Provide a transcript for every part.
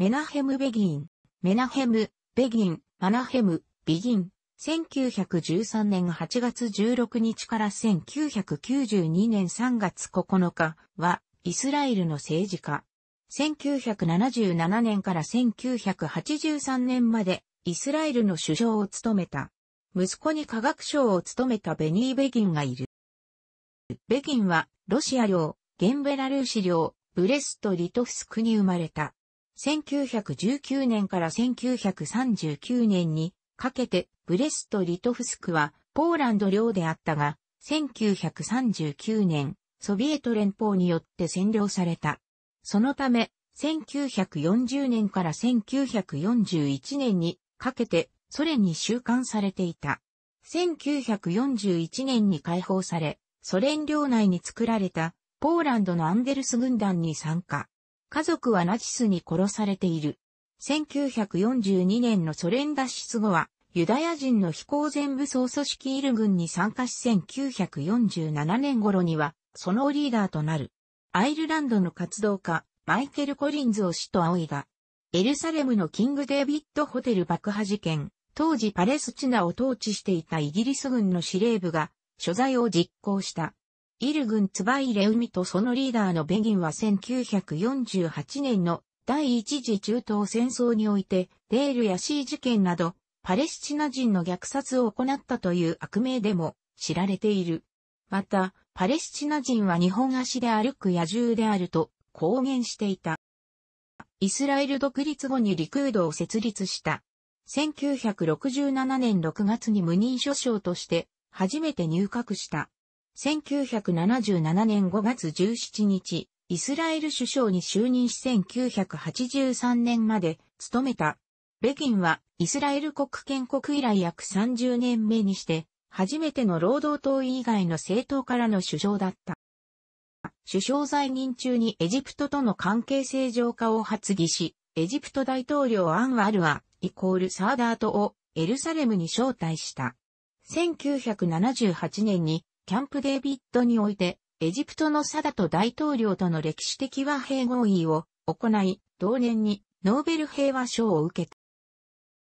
メナヘム・ベギン、メナヘム、ベギン、マナヘム、ビギン、1913年8月16日から1992年3月9日は、イスラエルの政治家。1977年から1983年まで、イスラエルの首相を務めた。息子に科学省を務めたベニー・ベギンがいる。ベギンは、ロシア領、ゲンベラルーシ領、ブレスト・リトフスクに生まれた。1919年から1939年にかけてブレスト・リトフスクはポーランド領であったが、1939年、ソビエト連邦によって占領された。そのため、1940年から1941年にかけてソ連に収監されていた。1941年に解放され、ソ連領内に作られたポーランドのアンデルス軍団に参加。家族はナチスに殺されている。1942年のソ連脱出後は、ユダヤ人の非公全武装組織イル軍に参加し1947年頃には、そのリーダーとなる。アイルランドの活動家、マイケル・コリンズを死と仰いが、エルサレムのキング・デービッド・ホテル爆破事件、当時パレスチナを統治していたイギリス軍の司令部が、所在を実行した。イル軍ツバイレウミとそのリーダーのベギンは1948年の第一次中東戦争において、デールやシー事件など、パレスチナ人の虐殺を行ったという悪名でも知られている。また、パレスチナ人は日本足で歩く野獣であると公言していた。イスラエル独立後にリクードを設立した。1967年6月に無人所長として初めて入閣した。1977年5月17日、イスラエル首相に就任し1983年まで務めた。ベ京ンはイスラエル国建国以来約30年目にして、初めての労働党以外の政党からの首相だった。首相在任中にエジプトとの関係正常化を発議し、エジプト大統領アンワルは、イコールサーダートをエルサレムに招待した。1978年にキャンプデービッドにおいて、エジプトのサダト大統領との歴史的和平合意を行い、同年にノーベル平和賞を受け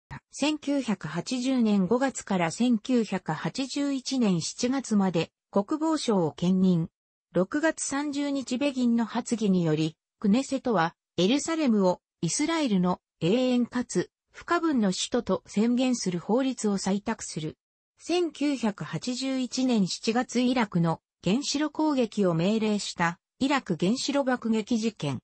た。1980年5月から1981年7月まで国防省を兼任。6月30日ベギンの発議により、クネセトはエルサレムをイスラエルの永遠かつ不可分の首都と宣言する法律を採択する。1981年7月イラクの原子炉攻撃を命令したイラク原子炉爆撃事件。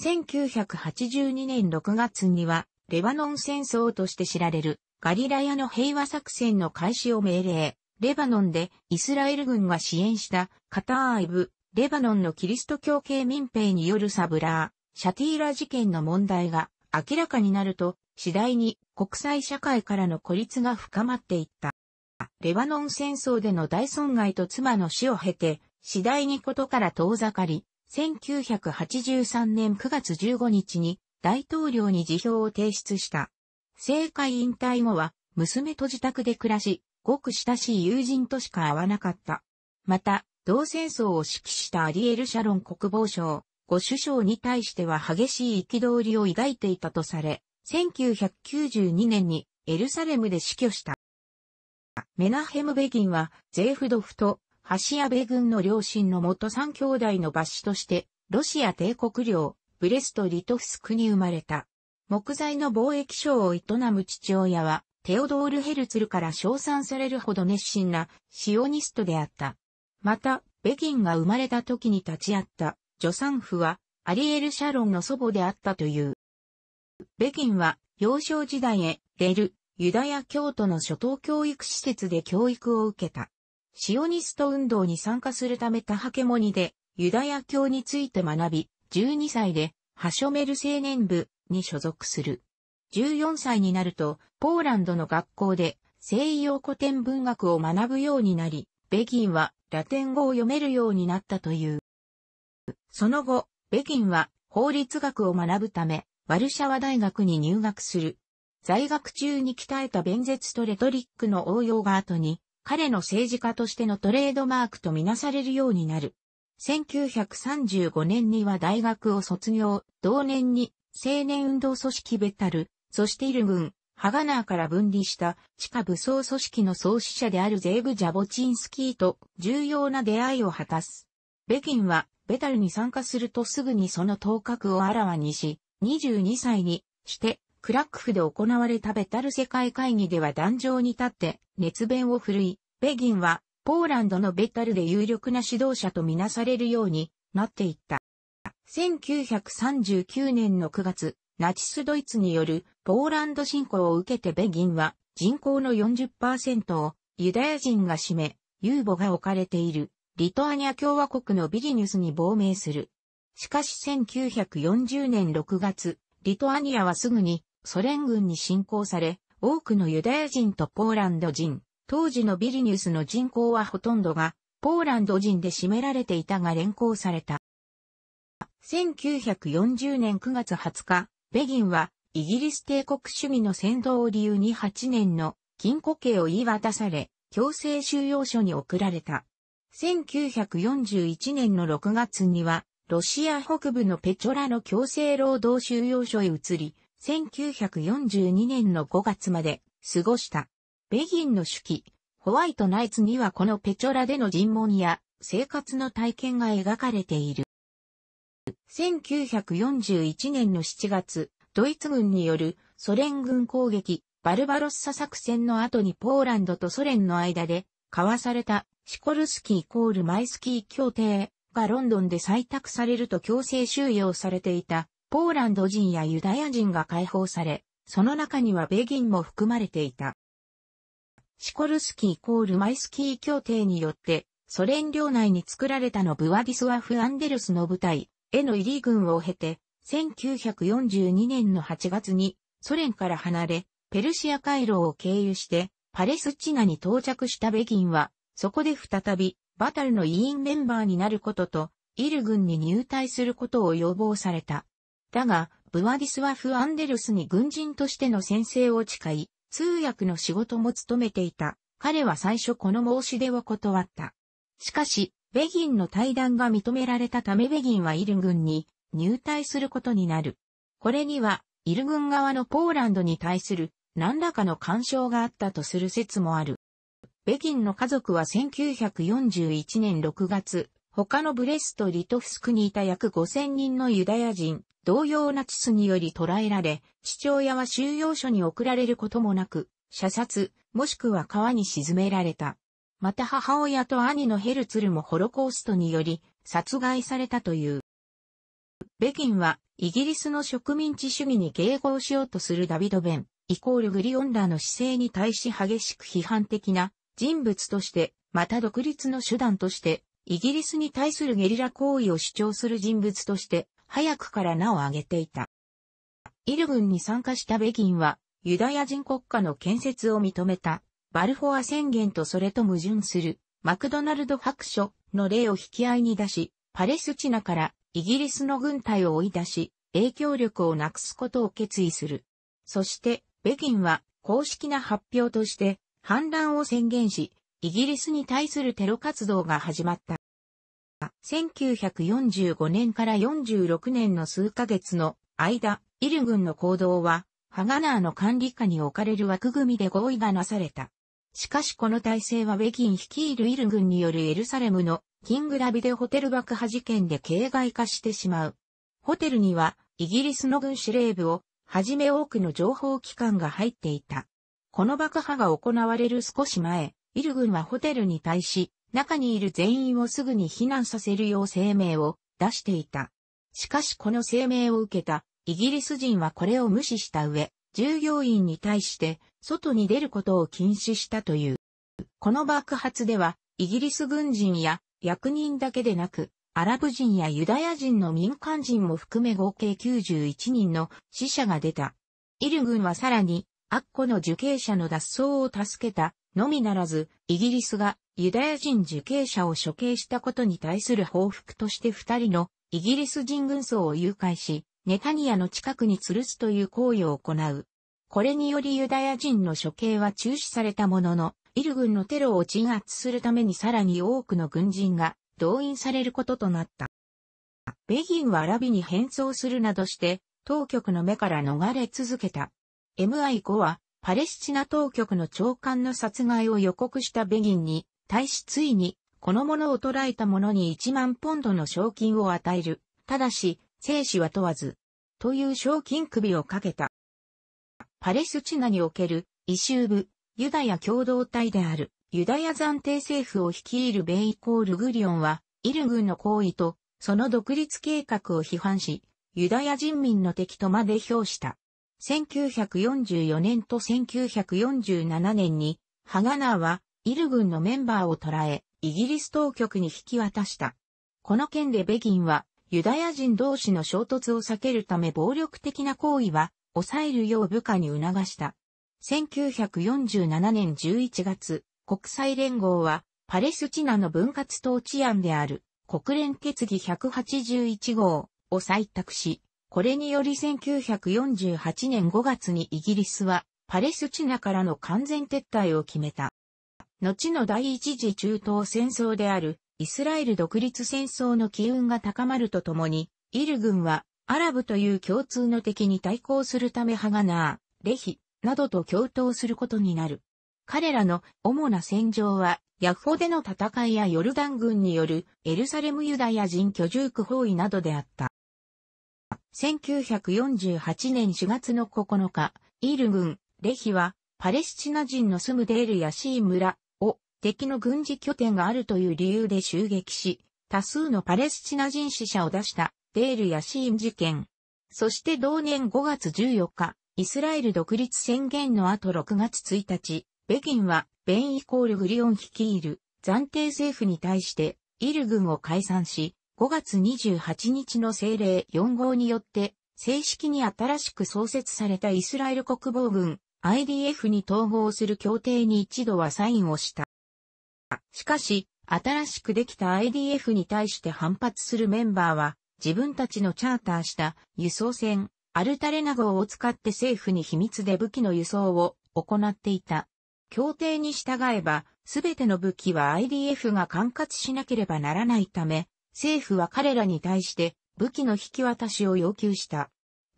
1982年6月にはレバノン戦争として知られるガリラヤの平和作戦の開始を命令。レバノンでイスラエル軍が支援したカターイブ、レバノンのキリスト教系民兵によるサブラー、シャティーラ事件の問題が明らかになると次第に国際社会からの孤立が深まっていった。レバノン戦争での大損害と妻の死を経て、次第にことから遠ざかり、1983年9月15日に大統領に辞表を提出した。政界引退後は娘と自宅で暮らし、ごく親しい友人としか会わなかった。また、同戦争を指揮したアリエル・シャロン国防相、ご首相に対しては激しい憤りを抱いていたとされ、1992年にエルサレムで死去した。メナヘム・ベギンは、ゼーフドフと、ハシア・ベ軍の両親の元三兄弟の抜子として、ロシア帝国領、ブレスト・リトフスクに生まれた。木材の貿易商を営む父親は、テオドール・ヘルツルから称賛されるほど熱心なシオニストであった。また、ベギンが生まれた時に立ち会った助産婦は、アリエル・シャロンの祖母であったという。ベギンは、幼少時代へ、レル、ユダヤ教徒の初等教育施設で教育を受けた。シオニスト運動に参加するためタハケモニでユダヤ教について学び、12歳でハショメル青年部に所属する。14歳になると、ポーランドの学校で西洋古典文学を学ぶようになり、ベギンはラテン語を読めるようになったという。その後、ベギンは法律学を学ぶため、ワルシャワ大学に入学する。在学中に鍛えた弁舌とレトリックの応用が後に、彼の政治家としてのトレードマークとみなされるようになる。1935年には大学を卒業、同年に青年運動組織ベタル、そしてイル軍、ハガナーから分離した地下武装組織の創始者であるゼーブ・ジャボチンスキーと重要な出会いを果たす。キンはベタルに参加するとすぐにその頭角をあらわにし、22歳にしてクラックフで行われたベタル世界会議では壇上に立って熱弁を振るい、ベギンはポーランドのベタルで有力な指導者とみなされるようになっていった。1939年の9月、ナチスドイツによるポーランド侵攻を受けてベギンは人口の40%をユダヤ人が占め、遊母が置かれているリトアニア共和国のビリニュスに亡命する。しかし1940年6月、リトアニアはすぐにソ連軍に侵攻され、多くのユダヤ人とポーランド人、当時のビリニュスの人口はほとんどが、ポーランド人で占められていたが連行された。1940年9月20日、ベギンは、イギリス帝国主義の先導を理由に8年の禁錮刑を言い渡され、強制収容所に送られた。1941年の6月には、ロシア北部のペチョラの強制労働収容所へ移り、1942年の5月まで過ごした。ベギンの手記、ホワイトナイツにはこのペチョラでの尋問や生活の体験が描かれている。1941年の7月、ドイツ軍によるソ連軍攻撃、バルバロッサ作戦の後にポーランドとソ連の間で交わされたシコルスキーイコールマイスキー協定がロンドンで採択されると強制収容されていたポーランド人やユダヤ人が解放され、その中にはベギンも含まれていた。シコルスキーイコールマイスキー協定によって、ソ連領内に作られたのブワディスワフ・アンデルスの部隊への入り軍を経て、1942年の8月にソ連から離れ、ペルシア回廊を経由してパレスチナに到着したベギンは、そこで再びバタルの委員メンバーになることと、イル軍に入隊することを要望された。だが、ブワディスワフ・アンデルスに軍人としての先生を誓い、通訳の仕事も務めていた。彼は最初この申し出を断った。しかし、ベギンの対談が認められたためベギンはイル軍に入隊することになる。これには、イル軍側のポーランドに対する何らかの干渉があったとする説もある。ベギンの家族は1941年6月、他のブレスト・リトフスクにいた約5000人のユダヤ人、同様ナチスにより捕らえられ、父親は収容所に送られることもなく、射殺、もしくは川に沈められた。また母親と兄のヘルツルもホロコーストにより殺害されたという。北京はイギリスの植民地主義に迎合しようとするダビド・ベン、イコールグリオンーの姿勢に対し激しく批判的な人物として、また独立の手段として、イギリスに対するゲリラ行為を主張する人物として、早くから名を挙げていた。イル軍に参加したベギンは、ユダヤ人国家の建設を認めた、バルフォア宣言とそれと矛盾する、マクドナルド白書の例を引き合いに出し、パレスチナからイギリスの軍隊を追い出し、影響力をなくすことを決意する。そして、ベギンは公式な発表として反乱を宣言し、イギリスに対するテロ活動が始まった。1945年から46年の数ヶ月の間、イル軍の行動は、ハガナーの管理下に置かれる枠組みで合意がなされた。しかしこの体制はベキン率いるイル軍によるエルサレムのキングラビデホテル爆破事件で形骸化してしまう。ホテルにはイギリスの軍司令部をはじめ多くの情報機関が入っていた。この爆破が行われる少し前、イル軍はホテルに対し中にいる全員をすぐに避難させるよう声明を出していた。しかしこの声明を受けたイギリス人はこれを無視した上、従業員に対して外に出ることを禁止したという。この爆発ではイギリス軍人や役人だけでなく、アラブ人やユダヤ人の民間人も含め合計91人の死者が出た。イル軍はさらに、アッコの受刑者の脱走を助けたのみならず、イギリスがユダヤ人受刑者を処刑したことに対する報復として二人のイギリス人軍曹を誘拐し、ネタニヤの近くに吊るすという行為を行う。これによりユダヤ人の処刑は中止されたものの、イル軍のテロを鎮圧するためにさらに多くの軍人が動員されることとなった。ベギンはアラビに変装するなどして、当局の目から逃れ続けた。MI5 はパレスチナ当局の長官の殺害を予告したベギンに、対しついに、この者を捕らえた者に1万ポンドの賞金を与える。ただし、生死は問わず。という賞金首をかけた。パレスチナにおける、イシューブ、ユダヤ共同体である、ユダヤ暫定政府を率いるベイコール・グリオンは、イル軍の行為と、その独立計画を批判し、ユダヤ人民の敵とまで評した。1944年と1947年に、ハガナーは、イル軍のメンバーを捕らえ、イギリス当局に引き渡した。この件でベギンは、ユダヤ人同士の衝突を避けるため暴力的な行為は、抑えるよう部下に促した。1947年11月、国際連合は、パレスチナの分割統治案である、国連決議181号を採択し、これにより1948年5月にイギリスはパレスチナからの完全撤退を決めた。後の第一次中東戦争であるイスラエル独立戦争の機運が高まるとともに、イル軍はアラブという共通の敵に対抗するためハガナー、レヒ、などと共闘することになる。彼らの主な戦場は、ヤッホでの戦いやヨルダン軍によるエルサレムユダヤ人居住区包囲などであった。1948年4月の9日、イル軍、レヒは、パレスチナ人の住むデールやシー村を敵の軍事拠点があるという理由で襲撃し、多数のパレスチナ人死者を出したデールやシー事件。そして同年5月14日、イスラエル独立宣言の後6月1日、北京は、ベンイコールグリオン率いる暫定政府に対して、イル軍を解散し、5月28日の政令4号によって、正式に新しく創設されたイスラエル国防軍 IDF に統合する協定に一度はサインをした。しかし、新しくできた IDF に対して反発するメンバーは、自分たちのチャーターした輸送船、アルタレナ号を使って政府に秘密で武器の輸送を行っていた。協定に従えば、すべての武器は IDF が管轄しなければならないため、政府は彼らに対して武器の引き渡しを要求した。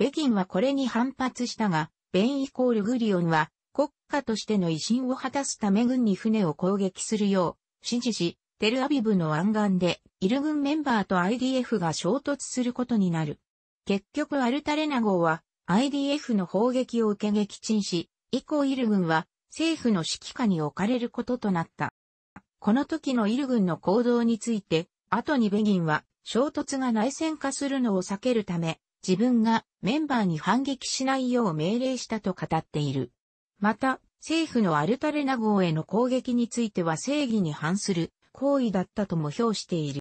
北京はこれに反発したが、ベンイコールグリオンは国家としての威信を果たすため軍に船を攻撃するよう指示し、テルアビブの湾岸でイル軍メンバーと IDF が衝突することになる。結局アルタレナ号は IDF の砲撃を受け撃沈し、以降イル軍は政府の指揮下に置かれることとなった。この時のイル軍の行動について、後にベギンは衝突が内戦化するのを避けるため、自分がメンバーに反撃しないよう命令したと語っている。また、政府のアルタレナ号への攻撃については正義に反する行為だったとも評している。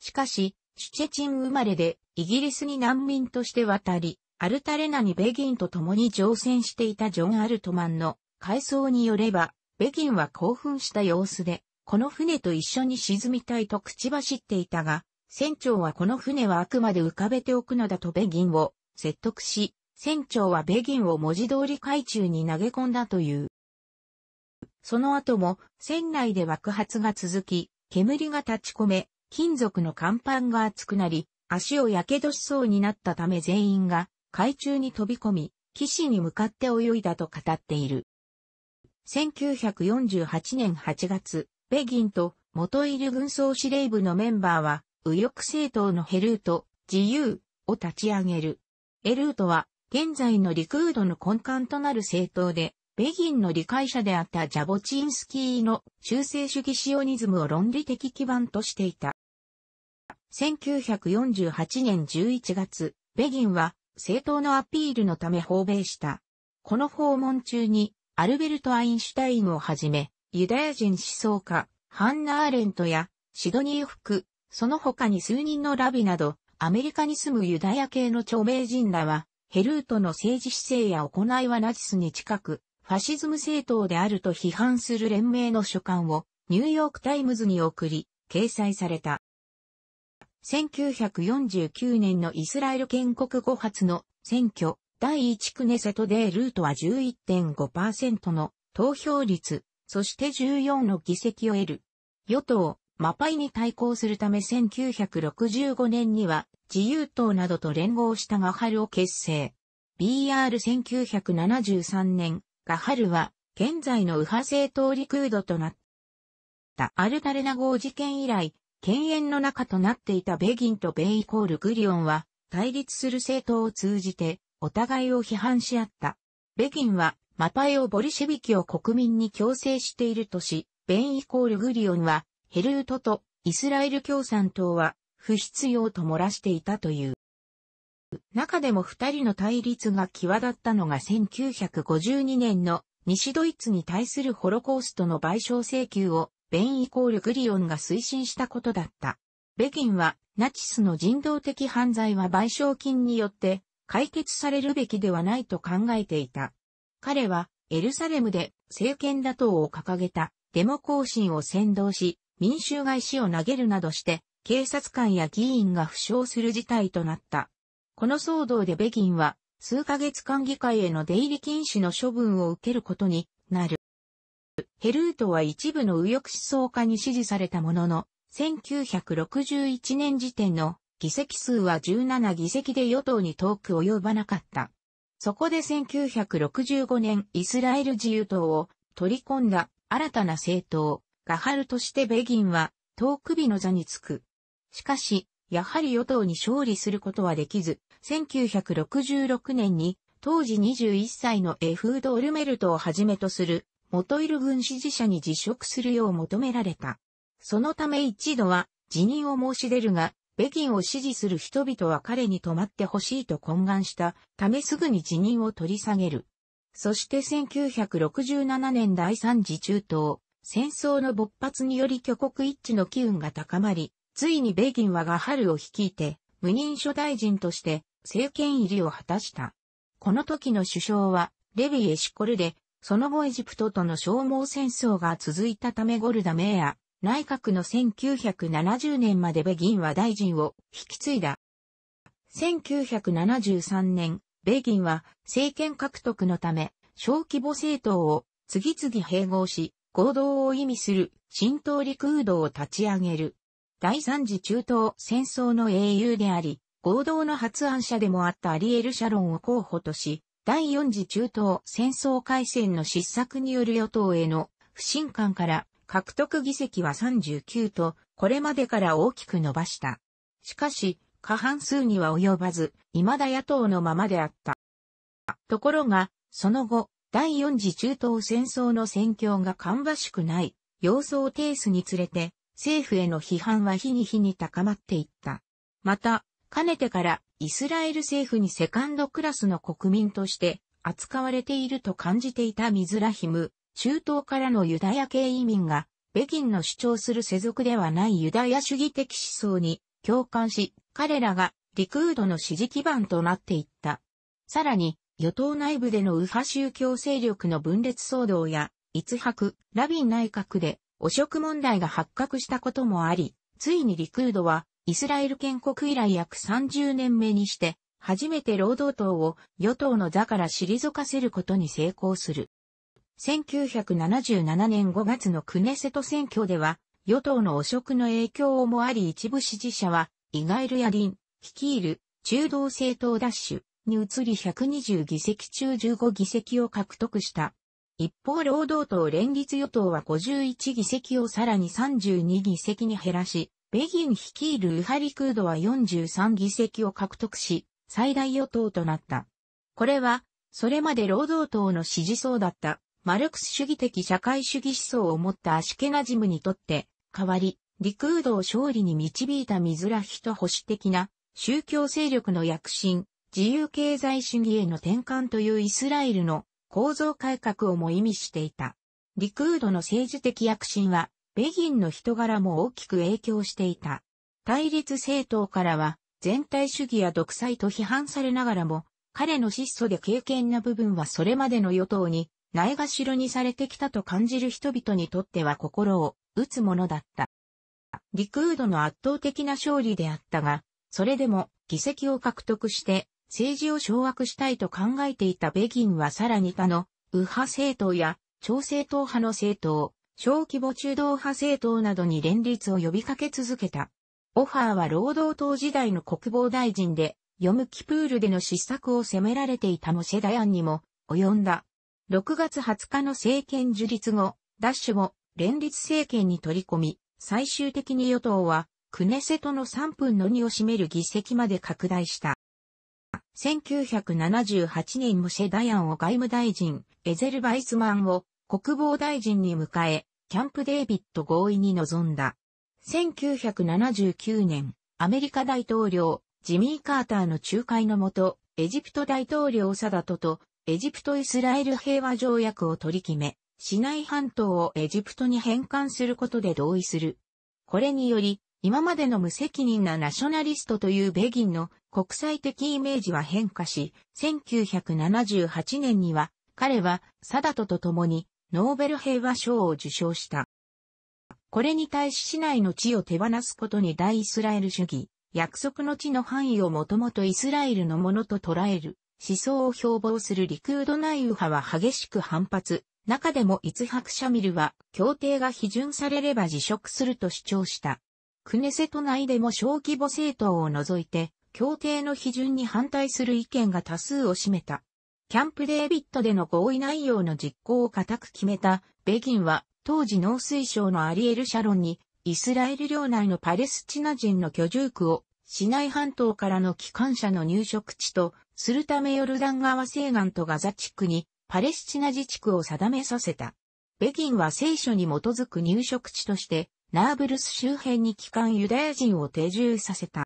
しかし、シュチェチン生まれでイギリスに難民として渡り、アルタレナにベギンと共に乗船していたジョン・アルトマンの回想によれば、ベギンは興奮した様子で、この船と一緒に沈みたいと口走っていたが、船長はこの船はあくまで浮かべておくのだとベギンを説得し、船長はベギンを文字通り海中に投げ込んだという。その後も船内で爆発が続き、煙が立ち込め、金属の甲板が熱くなり、足を火傷しそうになったため全員が海中に飛び込み、岸に向かって泳いだと語っている。1948年8月、ベギンと元いる軍総司令部のメンバーは、右翼政党のヘルート、自由を立ち上げる。エルートは、現在のリクードの根幹となる政党で、ベギンの理解者であったジャボチンスキーの修正主義シオニズムを論理的基盤としていた。1948年11月、ベギンは政党のアピールのため訪米した。この訪問中にアルベルト・アインシュタインをはじめ、ユダヤ人思想家、ハンナ・アーレントや、シドニー・フク、その他に数人のラビなど、アメリカに住むユダヤ系の著名人らは、ヘルートの政治姿勢や行いはナチスに近く、ファシズム政党であると批判する連盟の書簡を、ニューヨークタイムズに送り、掲載された。1949年のイスラエル建国後発の選挙、第1クネセトでルートは11.5%の投票率、そして14の議席を得る。与党、マパイに対抗するため1965年には自由党などと連合したガハルを結成。BR1973 年、ガハルは現在の右派政党リクードとなった。アルタレナ号事件以来、犬猿の中となっていたベギンとベイイコールグリオンは対立する政党を通じてお互いを批判し合った。ベギンはマパイをボリシェビキを国民に強制しているとし、ベンイコール・グリオンは、ヘルートとイスラエル共産党は不必要と漏らしていたという。中でも二人の対立が際立ったのが1952年の西ドイツに対するホロコーストの賠償請求をベンイコールグリオンが推進したことだった。北京はナチスの人道的犯罪は賠償金によって解決されるべきではないと考えていた。彼はエルサレムで政権打倒を掲げたデモ行進を先導し、民衆が石を投げるなどして、警察官や議員が負傷する事態となった。この騒動でベギンは、数ヶ月間議会への出入り禁止の処分を受けることになる。ヘルートは一部の右翼思想家に支持されたものの、1961年時点の議席数は17議席で与党に遠く及ばなかった。そこで1965年イスラエル自由党を取り込んだ新たな政党、ガハルとしてベギンはく首の座につく。しかし、やはり与党に勝利することはできず、1966年に当時21歳のエフード・オルメルトをはじめとする元イル軍支持者に辞職するよう求められた。そのため一度は辞任を申し出るが、北京を支持する人々は彼に泊まってほしいと懇願したためすぐに辞任を取り下げる。そして1967年第三次中東、戦争の勃発により挙国一致の機運が高まり、ついにベギンはガハルを率いて、無任諸大臣として政権入りを果たした。この時の首相は、レビエシコルで、その後エジプトとの消耗戦争が続いたためゴルダメーア、内閣の1970年までベギンは大臣を引き継いだ。1973年、ベギンは政権獲得のため、小規模政党を次々併合し、合同を意味する新党陸運動を立ち上げる。第三次中東戦争の英雄であり、合同の発案者でもあったアリエル・シャロンを候補とし、第四次中東戦争開戦の失策による与党への不信感から獲得議席は39と、これまでから大きく伸ばした。しかし、過半数には及ばず、未だ野党のままであった。ところが、その後、第四次中東戦争の戦況が芳しくない、様相を呈すにつれて、政府への批判は日に日に高まっていった。また、かねてからイスラエル政府にセカンドクラスの国民として扱われていると感じていたミズラヒム、中東からのユダヤ系移民が、北京の主張する世俗ではないユダヤ主義的思想に共感し、彼らがリクードの支持基盤となっていった。さらに、与党内部での右派宗教勢力の分裂騒動や、逸白、ラビン内閣で汚職問題が発覚したこともあり、ついにリクードは、イスラエル建国以来約30年目にして、初めて労働党を与党の座から退かせることに成功する。1977年5月のクネセト選挙では、与党の汚職の影響もあり一部支持者は、イガイル・ヤリン、率いる中道政党ダッシュに移り120議席中15議席を獲得した。一方労働党連立与党は51議席をさらに32議席に減らし、ベギン率いるウハリクードは43議席を獲得し、最大与党となった。これは、それまで労働党の支持層だったマルクス主義的社会主義思想を持ったアシケナジムにとって、代わり、リクードを勝利に導いたミズラヒと保守的な宗教勢力の躍進、自由経済主義への転換というイスラエルの構造改革をも意味していた。リクードの政治的躍進は、ベギンの人柄も大きく影響していた。対立政党からは、全体主義や独裁と批判されながらも、彼の質素で敬虔な部分はそれまでの与党にないがしろにされてきたと感じる人々にとっては心を打つものだった。リクードの圧倒的な勝利であったが、それでも議席を獲得して政治を掌握したいと考えていたベギンはさらに他の右派政党や超政党派の政党、小規模中道派政党などに連立を呼びかけ続けた。オファーは労働党時代の国防大臣で、ヨムキプールでの失策を責められていたモセダヤンにも及んだ。6月20日の政権樹立後、ダッシュを連立政権に取り込み、最終的に与党は、クネセトの3分の2を占める議席まで拡大した。1978年ムシェダヤンを外務大臣、エゼルバイスマンを国防大臣に迎え、キャンプデイビット合意に臨んだ。1979年、アメリカ大統領、ジミー・カーターの仲介のもと、エジプト大統領サダトとエジプト・イスラエル平和条約を取り決め、市内半島をエジプトに返還することで同意する。これにより、今までの無責任なナショナリストというベギンの国際的イメージは変化し、1978年には彼はサダトと共にノーベル平和賞を受賞した。これに対し市内の地を手放すことに大イスラエル主義、約束の地の範囲をもともとイスラエルのものと捉える思想を標榜するリクード内右派は激しく反発。中でもイツハク・シャミルは、協定が批准されれば辞職すると主張した。クネセト内でも小規模政党を除いて、協定の批准に反対する意見が多数を占めた。キャンプデービットでの合意内容の実行を固く決めた、ベギンは、当時農水省のアリエル・シャロンに、イスラエル領内のパレスチナ人の居住区を、市内半島からの機関車の入植地とするためヨルダン川西岸とガザ地区にパレスチナ自治区を定めさせた。ベギンは聖書に基づく入植地として、ナーブルス周辺に帰還ユダヤ人を定住させた。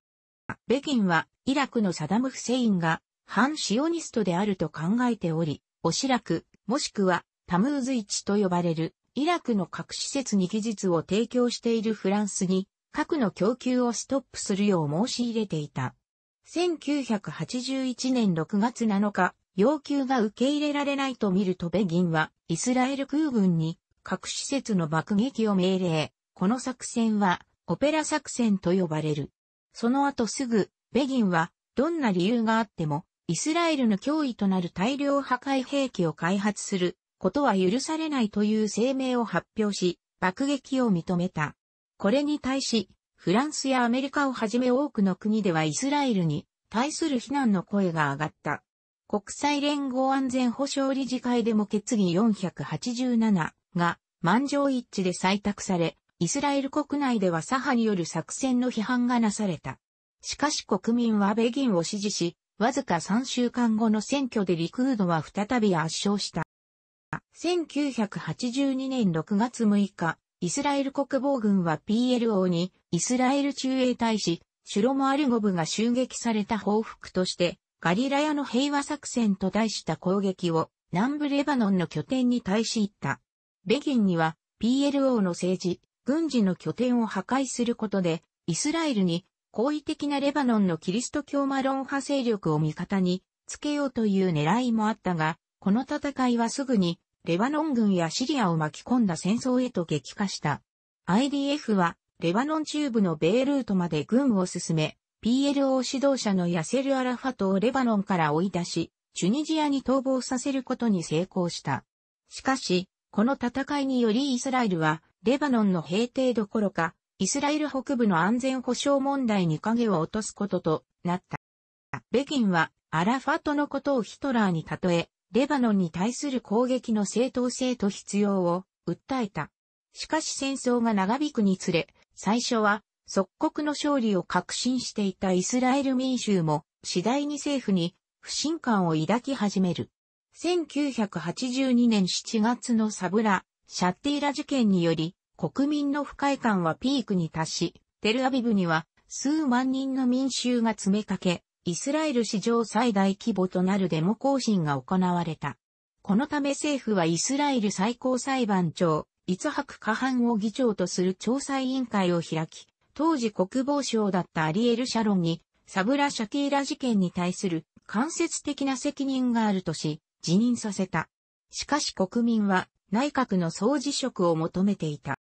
ベギンはイラクのサダム・フセインが反シオニストであると考えており、オシラク、もしくはタムーズイチと呼ばれるイラクの核施設に技術を提供しているフランスに核の供給をストップするよう申し入れていた。1981年6月7日、要求が受け入れられないと見るとベギンは、イスラエル空軍に、核施設の爆撃を命令。この作戦は、オペラ作戦と呼ばれる。その後すぐ、ベギンは、どんな理由があっても、イスラエルの脅威となる大量破壊兵器を開発することは許されないという声明を発表し、爆撃を認めた。これに対し、フランスやアメリカをはじめ多くの国ではイスラエルに対する非難の声が上がった。国際連合安全保障理事会でも決議487が満場一致で採択され、イスラエル国内では左派による作戦の批判がなされた。しかし国民はベギンを支持し、わずか3週間後の選挙でリクードは再び圧勝した。1982年6月6日、イスラエル国防軍は PLO に、イスラエル中衛大使、シュロモアルゴブが襲撃された報復として、ガリラヤの平和作戦と題した攻撃を、南部レバノンの拠点に対し行った。ベギンには、PLO の政治、軍事の拠点を破壊することで、イスラエルに、好意的なレバノンのキリスト教マロン派勢力を味方に、つけようという狙いもあったが、この戦いはすぐにレバノン軍やシリアを巻き込んだ戦争へと激化した。IDF は、レバノン中部のベイルートまで軍を進め、PLO 指導者のヤセル・アラファトをレバノンから追い出し、チュニジアに逃亡させることに成功した。しかし、この戦いによりイスラエルは、レバノンの平定どころか、イスラエル北部の安全保障問題に影を落とすこととなった。北京は、アラファトのことをヒトラーに例え、レバノンに対する攻撃の正当性と必要を訴えた。しかし戦争が長引くにつれ、最初は即刻の勝利を確信していたイスラエル民衆も次第に政府に不信感を抱き始める。1982年7月のサブラ、シャッティーラ事件により国民の不快感はピークに達し、テルアビブには数万人の民衆が詰めかけ、イスラエル史上最大規模となるデモ行進が行われた。このため政府はイスラエル最高裁判長、イツハク・カハンを議長とする調査委員会を開き、当時国防省だったアリエル・シャロンに、サブラ・シャキーラ事件に対する間接的な責任があるとし、辞任させた。しかし国民は内閣の総辞職を求めていた。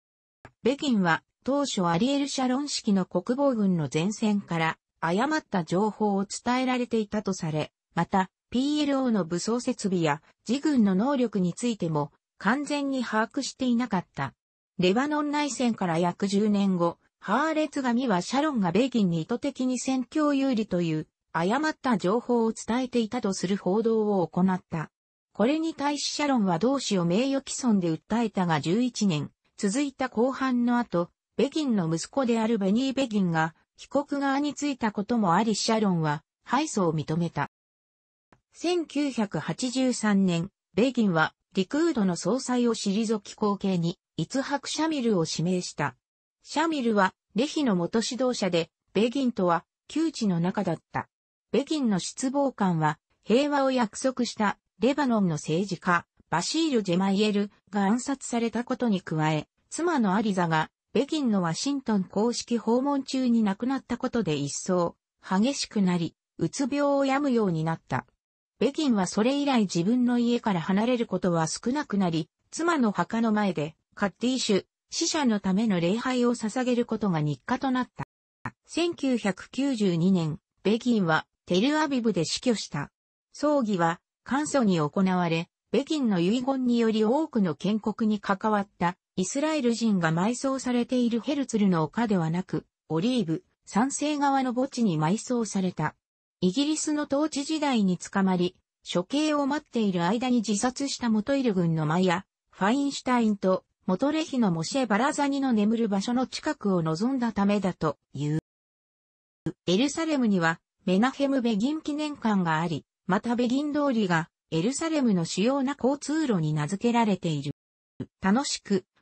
北京は当初アリエル・シャロン式の国防軍の前線から誤った情報を伝えられていたとされ、また、PLO の武装設備や自軍の能力についても完全に把握していなかった。レバノン内戦から約10年後、ハーレツ神はシャロンがベギンに意図的に戦況有利という誤った情報を伝えていたとする報道を行った。これに対しシャロンは同志を名誉毀損で訴えたが11年、続いた後半の後、ベギンの息子であるベニー・ベギンが被告側についたこともありシャロンは敗訴を認めた。1983年、ベギンはリクードの総裁を退き後継に、イツハク・シャミルを指名した。シャミルは、レヒの元指導者で、ベギンとは、窮地の中だった。ベギンの失望感は、平和を約束したレバノンの政治家、バシール・ジェマイエルが暗殺されたことに加え、妻のアリザが北京のワシントン公式訪問中に亡くなったことで一層、激しくなり、うつ病を病むようになった。北京はそれ以来自分の家から離れることは少なくなり、妻の墓の前で、カッティーシュ、死者のための礼拝を捧げることが日課となった。1992年、北京はテルアビブで死去した。葬儀は簡素に行われ、北京の遺言により多くの建国に関わったイスラエル人が埋葬されているヘルツルの丘ではなく、オリーブ、山西側の墓地に埋葬された。イギリスの統治時代に捕まり、処刑を待っている間に自殺したモトイル軍のマヤ、ファインシュタインと、モトレヒのモシェ・バラザニの眠る場所の近くを望んだためだという。エルサレムには、メナヘム・ベギン記念館があり、またベギン通りが、エルサレムの主要な交通路に名付けられている。楽しく、